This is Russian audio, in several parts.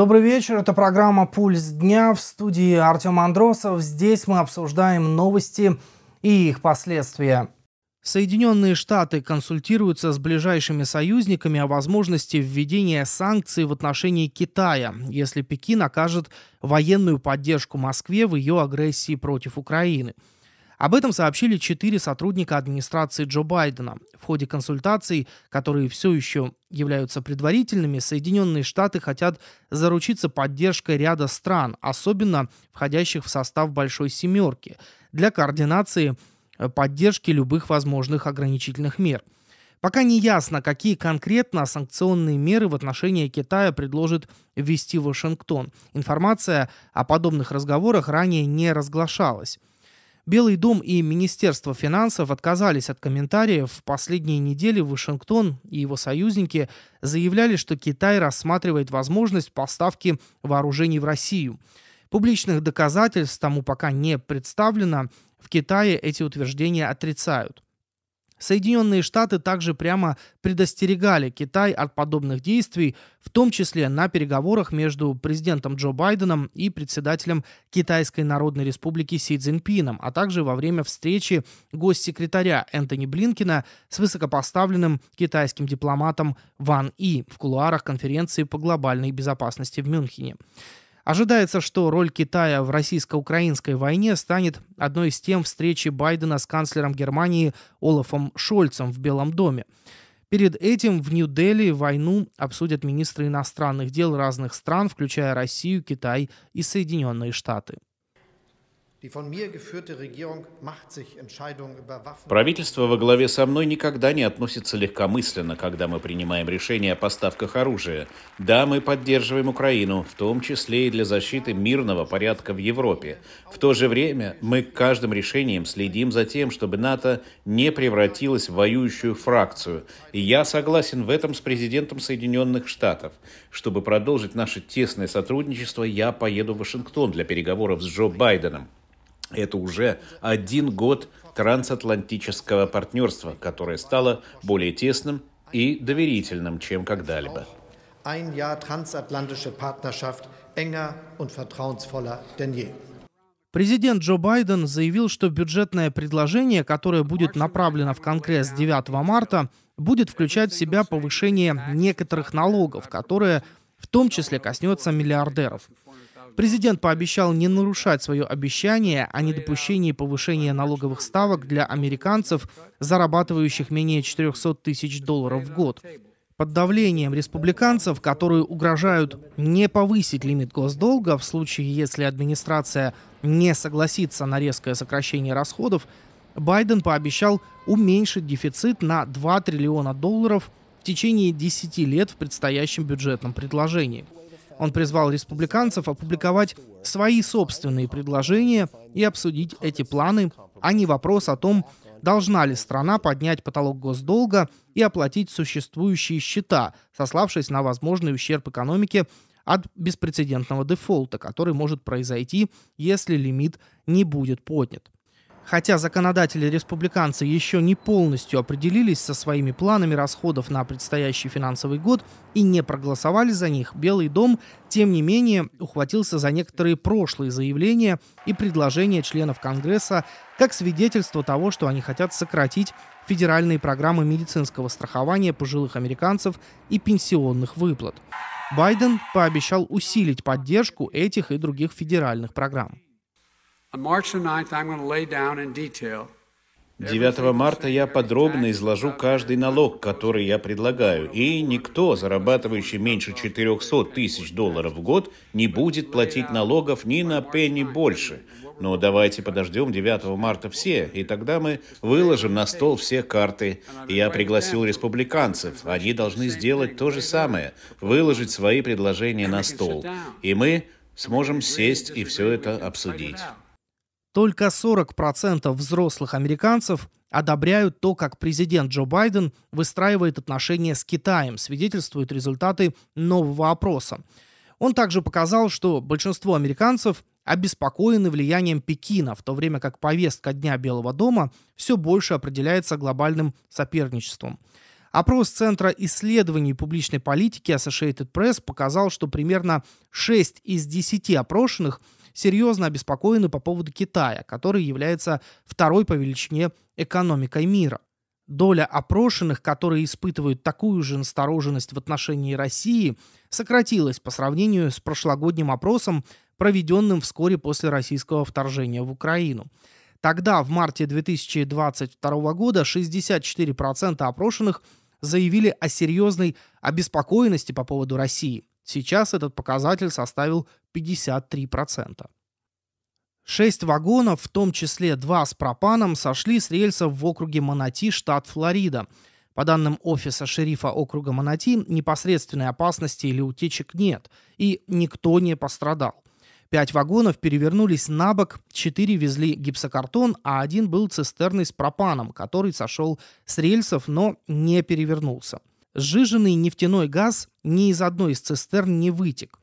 Добрый вечер, это программа «Пульс дня» в студии Артем Андросов. Здесь мы обсуждаем новости и их последствия. Соединенные Штаты консультируются с ближайшими союзниками о возможности введения санкций в отношении Китая, если Пекин окажет военную поддержку Москве в ее агрессии против Украины – об этом сообщили четыре сотрудника администрации Джо Байдена. В ходе консультаций, которые все еще являются предварительными, Соединенные Штаты хотят заручиться поддержкой ряда стран, особенно входящих в состав Большой Семерки, для координации э, поддержки любых возможных ограничительных мер. Пока не ясно, какие конкретно санкционные меры в отношении Китая предложит ввести Вашингтон. Информация о подобных разговорах ранее не разглашалась. Белый дом и Министерство финансов отказались от комментариев. В последние недели Вашингтон и его союзники заявляли, что Китай рассматривает возможность поставки вооружений в Россию. Публичных доказательств тому пока не представлено. В Китае эти утверждения отрицают. Соединенные Штаты также прямо предостерегали Китай от подобных действий, в том числе на переговорах между президентом Джо Байденом и председателем Китайской Народной Республики Си Цзиньпином, а также во время встречи госсекретаря Энтони Блинкина с высокопоставленным китайским дипломатом Ван И в кулуарах конференции по глобальной безопасности в Мюнхене. Ожидается, что роль Китая в российско-украинской войне станет одной из тем встречи Байдена с канцлером Германии Олафом Шольцем в Белом доме. Перед этим в Нью-Дели войну обсудят министры иностранных дел разных стран, включая Россию, Китай и Соединенные Штаты. Правительство во главе со мной никогда не относится легкомысленно, когда мы принимаем решение о поставках оружия. Да, мы поддерживаем Украину, в том числе и для защиты мирного порядка в Европе. В то же время мы каждым решением следим за тем, чтобы НАТО не превратилась в воюющую фракцию. И я согласен в этом с президентом Соединенных Штатов. Чтобы продолжить наше тесное сотрудничество, я поеду в Вашингтон для переговоров с Джо Байденом. Это уже один год трансатлантического партнерства, которое стало более тесным и доверительным, чем когда-либо. Президент Джо Байден заявил, что бюджетное предложение, которое будет направлено в Конгресс 9 марта, будет включать в себя повышение некоторых налогов, которые в том числе коснется миллиардеров. Президент пообещал не нарушать свое обещание о недопущении повышения налоговых ставок для американцев, зарабатывающих менее 400 тысяч долларов в год. Под давлением республиканцев, которые угрожают не повысить лимит госдолга в случае, если администрация не согласится на резкое сокращение расходов, Байден пообещал уменьшить дефицит на 2 триллиона долларов в течение 10 лет в предстоящем бюджетном предложении – он призвал республиканцев опубликовать свои собственные предложения и обсудить эти планы, а не вопрос о том, должна ли страна поднять потолок госдолга и оплатить существующие счета, сославшись на возможный ущерб экономике от беспрецедентного дефолта, который может произойти, если лимит не будет поднят. Хотя законодатели-республиканцы еще не полностью определились со своими планами расходов на предстоящий финансовый год и не проголосовали за них, Белый дом, тем не менее, ухватился за некоторые прошлые заявления и предложения членов Конгресса как свидетельство того, что они хотят сократить федеральные программы медицинского страхования пожилых американцев и пенсионных выплат. Байден пообещал усилить поддержку этих и других федеральных программ. 9 марта я подробно изложу uh, каждый uh, налог, uh, который я предлагаю, и никто, зарабатывающий меньше 400 тысяч долларов в год, не будет платить налогов ни на пенни больше. Но давайте подождем 9 марта все, и тогда мы выложим на стол все карты. я пригласил республиканцев, они должны сделать то же самое, выложить свои предложения на стол. И мы сможем сесть и все это обсудить. Только 40% взрослых американцев одобряют то, как президент Джо Байден выстраивает отношения с Китаем, свидетельствуют результаты нового опроса. Он также показал, что большинство американцев обеспокоены влиянием Пекина, в то время как повестка Дня Белого дома все больше определяется глобальным соперничеством. Опрос Центра исследований публичной политики Associated Press показал, что примерно 6 из 10 опрошенных – серьезно обеспокоены по поводу Китая, который является второй по величине экономикой мира. Доля опрошенных, которые испытывают такую же настороженность в отношении России, сократилась по сравнению с прошлогодним опросом, проведенным вскоре после российского вторжения в Украину. Тогда, в марте 2022 года, 64% опрошенных заявили о серьезной обеспокоенности по поводу России. Сейчас этот показатель составил 53%. Шесть вагонов, в том числе два с пропаном, сошли с рельсов в округе Манати, штат Флорида. По данным офиса шерифа округа Манати, непосредственной опасности или утечек нет, и никто не пострадал. Пять вагонов перевернулись на бок, четыре везли гипсокартон, а один был цистерной с пропаном, который сошел с рельсов, но не перевернулся. Сжиженный нефтяной газ ни из одной из цистерн не вытек.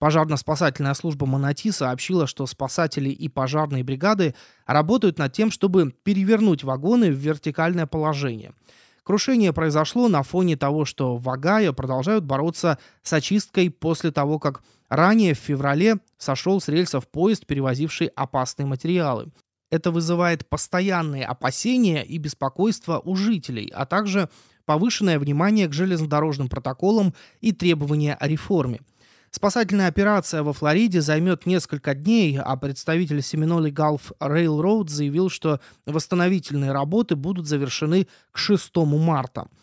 Пожарно-спасательная служба Манати сообщила, что спасатели и пожарные бригады работают над тем, чтобы перевернуть вагоны в вертикальное положение. Крушение произошло на фоне того, что в Агае продолжают бороться с очисткой после того, как ранее в феврале сошел с рельсов поезд, перевозивший опасные материалы. Это вызывает постоянные опасения и беспокойство у жителей, а также повышенное внимание к железнодорожным протоколам и требования о реформе. Спасательная операция во Флориде займет несколько дней, а представитель Семиноли Галф Рейлроуд заявил, что восстановительные работы будут завершены к 6 марта –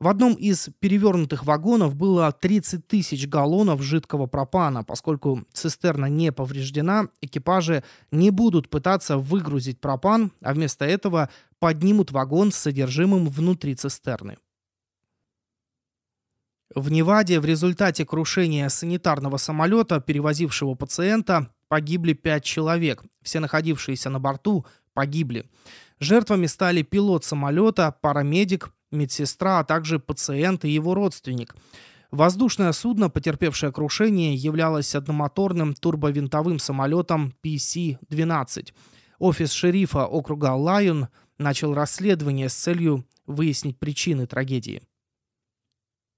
в одном из перевернутых вагонов было 30 тысяч галлонов жидкого пропана. Поскольку цистерна не повреждена, экипажи не будут пытаться выгрузить пропан, а вместо этого поднимут вагон с содержимым внутри цистерны. В Неваде в результате крушения санитарного самолета, перевозившего пациента, погибли пять человек. Все находившиеся на борту погибли. Жертвами стали пилот самолета, парамедик, медсестра, а также пациент и его родственник. Воздушное судно, потерпевшее крушение, являлось одномоторным турбовинтовым самолетом PC-12. Офис шерифа округа Лайон начал расследование с целью выяснить причины трагедии.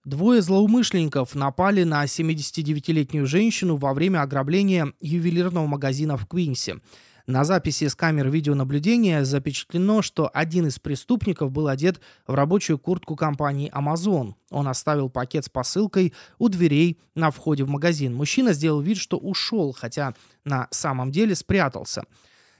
Двое злоумышленников напали на 79-летнюю женщину во время ограбления ювелирного магазина в Квинсе – на записи с камер видеонаблюдения запечатлено, что один из преступников был одет в рабочую куртку компании Amazon. Он оставил пакет с посылкой у дверей на входе в магазин. Мужчина сделал вид, что ушел, хотя на самом деле спрятался.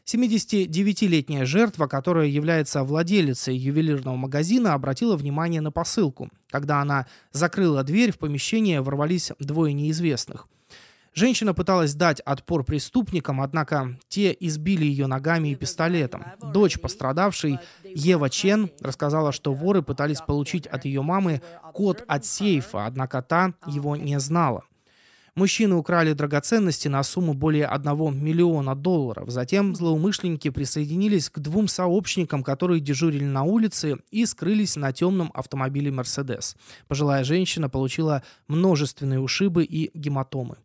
79-летняя жертва, которая является владелицей ювелирного магазина, обратила внимание на посылку. Когда она закрыла дверь, в помещение ворвались двое неизвестных – Женщина пыталась дать отпор преступникам, однако те избили ее ногами и пистолетом. Дочь пострадавшей, Ева Чен, рассказала, что воры пытались получить от ее мамы код от сейфа, однако та его не знала. Мужчины украли драгоценности на сумму более 1 миллиона долларов. Затем злоумышленники присоединились к двум сообщникам, которые дежурили на улице и скрылись на темном автомобиле «Мерседес». Пожилая женщина получила множественные ушибы и гематомы.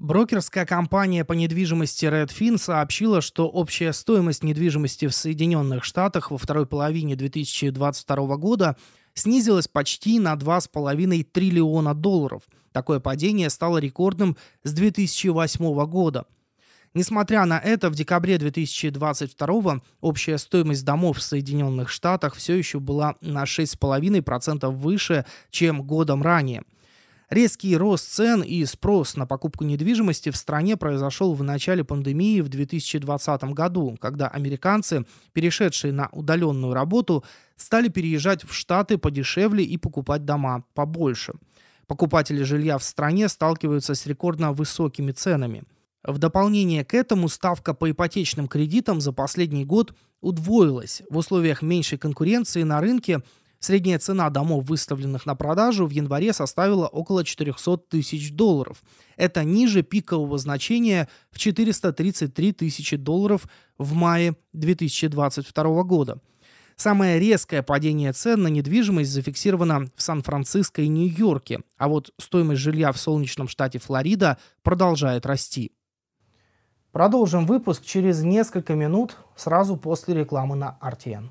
Брокерская компания по недвижимости Redfin сообщила, что общая стоимость недвижимости в Соединенных Штатах во второй половине 2022 года снизилась почти на 2,5 триллиона долларов. Такое падение стало рекордным с 2008 года. Несмотря на это, в декабре 2022 общая стоимость домов в Соединенных Штатах все еще была на 6,5% выше, чем годом ранее. Резкий рост цен и спрос на покупку недвижимости в стране произошел в начале пандемии в 2020 году, когда американцы, перешедшие на удаленную работу, стали переезжать в Штаты подешевле и покупать дома побольше. Покупатели жилья в стране сталкиваются с рекордно высокими ценами. В дополнение к этому ставка по ипотечным кредитам за последний год удвоилась. В условиях меньшей конкуренции на рынке – Средняя цена домов, выставленных на продажу, в январе составила около 400 тысяч долларов. Это ниже пикового значения в 433 тысячи долларов в мае 2022 года. Самое резкое падение цен на недвижимость зафиксировано в Сан-Франциско и Нью-Йорке, а вот стоимость жилья в солнечном штате Флорида продолжает расти. Продолжим выпуск через несколько минут сразу после рекламы на RTN.